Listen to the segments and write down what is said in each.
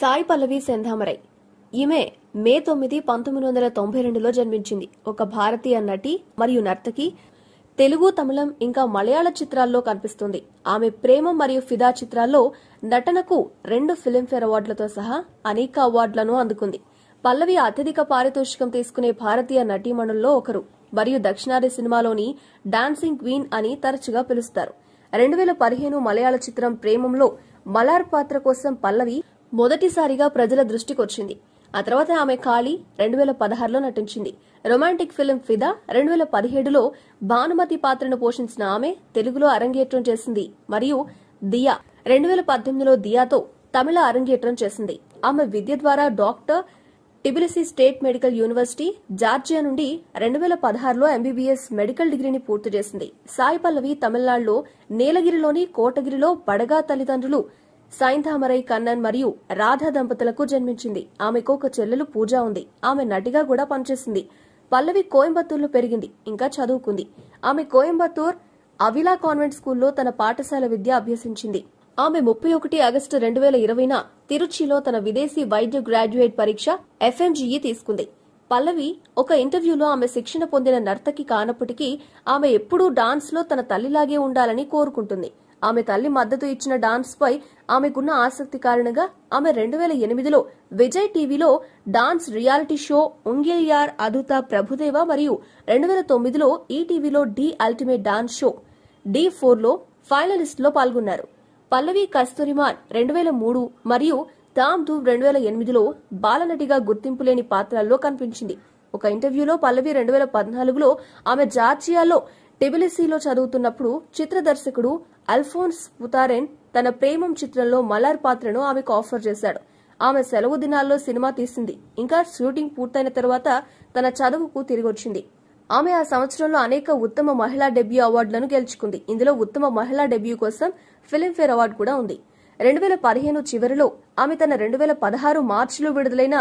సాయి పల్లవి సెంధామరై ఈమె మే తొమ్మిది పంతొమ్మిది వందల తొంభై రెండులో జన్మించింది ఒక భారతీయ నటి మరియు నర్తకి తెలుగు తమిళం ఇంకా మలయాళ చిత్రాల్లో కనిపిస్తుంది ఆమె ప్రేమ మరియు ఫిదా చిత్రాల్లో నటనకు రెండు ఫిలింఫేర్ అవార్డులతో సహా అనేక అవార్డులను అందుకుంది పల్లవి అత్యధిక పారితోషికం తీసుకునే భారతీయ నటీమణుల్లో ఒకరు మరియు దక్షిణాది సినిమాలోని డాన్సింగ్ క్వీన్ అని తరచుగా పిలుస్తారు రెండు వేల పదిహేను మలయాళ చిత్రం ప్రేమంలో మలార్ పాత్ర కోసం పల్లవి మొదటిసారిగా ప్రజల దృష్టికొచ్చింది ఆ తర్వాత ఆమె కాళీ రెండు వేల పదహారులో నటించింది రొమాంటిక్ ఫిలిం ఫిదా రెండు వేల పదిహేడులో భానుమతి పాత్రను పోషించిన ఆమె తెలుగులో అరంగేట్రం చేసింది మరియు దియా రెండు వేల పద్దెనిమిదిలో దియాతో తమిళ అరంగేట్రం చేసింది ఆమె విద్య ద్వారా doctor Tbilisi State Medical University Georgia నుండి రెండు వేల పదహారులో ఎంబీబీఎస్ మెడికల్ డిగ్రీని పూర్తి చేసింది సాయి పల్లవి తమిళనాడులో నీలగిరిలోని కోటగిరిలో బడగా తల్లిదండ్రులు సైంధామరై కన్నన్ మరియు రాధా దంపతులకు జన్మించింది ఆమెకు ఒక చెల్లెలు పూజ ఉంది ఆమె నటిగా కూడా పనిచేసింది పల్లవి కోయంబత్తూర్లో పెరిగింది ఇంకా చదువుకుంది ఆమె కోయంబత్తూర్ అవిలా కాన్వెంట్ స్కూల్లో తన పాఠశాల విద్య అభ్యసించింది ఆమె ముప్పై ఒకటి ఆగస్టు రెండు వేల ఇరవైన తిరుచిలో తన విదేశీ వైద్య గ్రాడ్యుయేట్ పరీక్ష ఎఫ్ఎంజీఈ తీసుకుంది పల్లవి ఒక ఇంటర్వ్యూలో ఆమె శిక్షణ పొందిన నర్తకి కానప్పటికీ ఆమె ఎప్పుడూ డాన్స్లో తన తల్లిలాగే ఉండాలని కోరుకుంటుంది ఆమె తల్లి మద్దతు ఇచ్చిన డాన్స్ పై ఆమెకున్న ఆసక్తి కారణంగా ఆమె రెండు వేల ఎనిమిదిలో విజయ్ టీవీలో డాన్స్ రియాలిటీ షో యార్ అధుత ప్రభుదేవ మరియు రెండు వేల తొమ్మిదిలో ఈటీవీలో Dhee ultimate dance show Dhee ఫోర్లో ఫైనలిస్ట్లో పాల్గొన్నారు పల్లవి కస్తూరిమాన్ రెండు వేల మూడు మరియు తామ్ ధూమ్ రెండు వేల ఎనిమిదిలో బాలనటిగా గుర్తింపు లేని పాత్రల్లో కనిపించింది ఒక ఇంటర్వ్యూలో పల్లవి రెండు వేల పద్నాలుగులో ఆమె జార్జియాలో టెబిలిసీలో చదువుతున్నప్పుడు చిత్ర దర్శకుడు అల్ఫోన్స్ పుతారెన్ తన ప్రేమం చిత్రంలో మలార్ పాత్రను ఆమెకు ఆఫర్ చేశాడు ఆమె సెలవు దినాల్లో సినిమా తీసింది ఇంకా షూటింగ్ పూర్తయిన తర్వాత తన చదువుకు తిరిగొచ్చింది ఆమె ఆ సంవత్సరంలో అనేక ఉత్తమ మహిళా డెబ్యూ అవార్డులను గెలుచుకుంది ఇందులో ఉత్తమ మహిళా డెబ్యూ కోసం ఫిలింఫేర్ అవార్డు కూడా ఉంది రెండు వేల పదిహేను చివరిలో ఆమె తన రెండు వేల పదహారు మార్చిలో విడుదలైన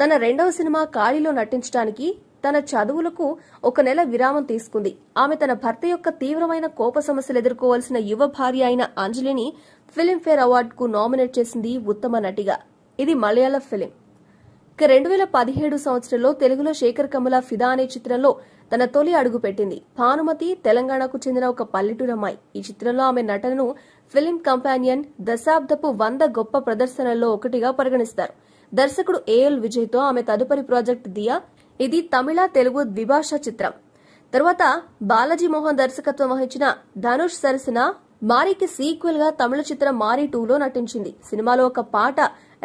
తన రెండవ సినిమా ఖాళీలో నటించడానికి తన చదువులకు ఒక నెల విరామం తీసుకుంది ఆమె తన భర్త యొక్క తీవ్రమైన కోప సమస్యలు ఎదుర్కోవాల్సిన యువ భార్య అయిన అంజలిని ఫిలింఫేర్ అవార్డుకు నామినేట్ చేసింది ఉత్తమ నటిగా ఇది మలయాళ ఫిలిం ఇక రెండు వేల పదిహేడు సంవత్సరంలో తెలుగులో శేఖర్ కమల ఫిదా అనే చిత్రంలో తన తొలి అడుగు పెట్టింది భానుమతి తెలంగాణకు చెందిన ఒక పల్లెటూరు అమ్మాయి ఈ చిత్రంలో ఆమె నటనను ఫిలిం కంపానియన్ దశాబ్దపు వంద గొప్ప ప్రదర్శనల్లో ఒకటిగా పరిగణిస్తారు దర్శకుడు ఏఎల్ విజయ్తో ఆమె తదుపరి ప్రాజెక్ట్ దియా ఇది తమిళ తెలుగు ద్విభాష చిత్రం తర్వాత బాలాజీ మోహన్ దర్శకత్వం వహించిన ధనుష్ సరసన మారికి సీక్వెల్ గా తమిళ చిత్రం మారి టూలో నటించింది సినిమాలో ఒక పాట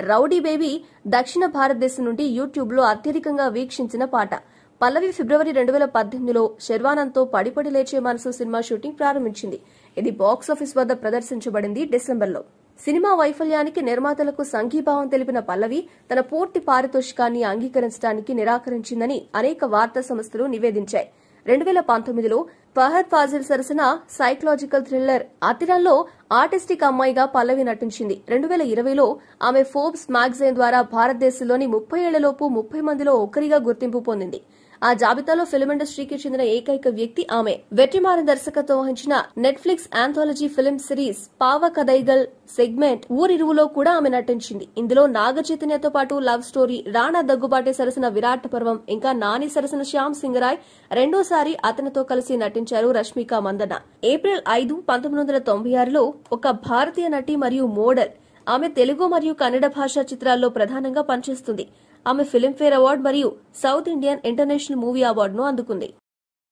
రౌడీ బేబీ దక్షిణ భారతదేశం నుండి యూట్యూబ్ లో అత్యధికంగా వీక్షించిన పాట పల్లవి ఫిబ్రవరి రెండు వేల పద్దెనిమిదిలో శర్వానంద్తో పడిపడి లేచే మనసు సినిమా షూటింగ్ ప్రారంభించింది ఇది బాక్సాఫీస్ వద్ద ప్రదర్శించబడింది డిసెంబర్లో సినిమా వైఫల్యానికి నిర్మాతలకు సంఘీభావం తెలిపిన పల్లవి తన పూర్తి పారితోషికాన్ని అంగీకరించడానికి నిరాకరించిందని అనేక వార్తా సంస్థలు నివేదించాయి రెండు వేల పంతొమ్మిదిలో ఫహద్ ఫాజిల్ సరసన సైకలాజికల్ థ్రిల్లర్ అతిరన్లో ఆర్టిస్టిక్ అమ్మాయిగా పల్లవి నటించింది రెండు వేల ఇరవైలో ఆమె ఫోర్బ్స్ మ్యాగజైన్ ద్వారా భారతదేశంలోని ముప్పై ఏళ్లలోపు ముప్పై మందిలో ఒకరిగా గుర్తింపు పొందింది ఆ జాబితాలో ఫిల్మ్ ఇండస్ట్రీకి చెందిన ఏకైక వ్యక్తి ఆమె వెట్టిమారిన దర్శకత్వం వహించిన Netflix anthology film series Paava Kadhaigal segment ఊరిరువులో కూడా ఆమె నటించింది ఇందులో నాగ చైతన్యతో పాటు లవ్ స్టోరీ రాణా దగ్గుబాటి సరసన విరాట్ పర్వం ఇంకా నాని సరసన శ్యామ్ సింగరాయ్ రెండోసారి అతనితో కలిసి నటించారు రష్మిక మందన ఏప్రిల్ ఐదు పంతొమ్మిది వందల తొంభై ఆరులో ఒక భారతీయ నటి మరియు మోడల్ ఆమె తెలుగు మరియు కన్నడ భాషా చిత్రాల్లో ప్రధానంగా పనిచేస్తుంది ఆమె ఫిలింఫేర్ అవార్డు మరియు సౌత్ ఇండియన్ ఇంటర్నేషనల్ మూవీ అవార్డును అందుకుంది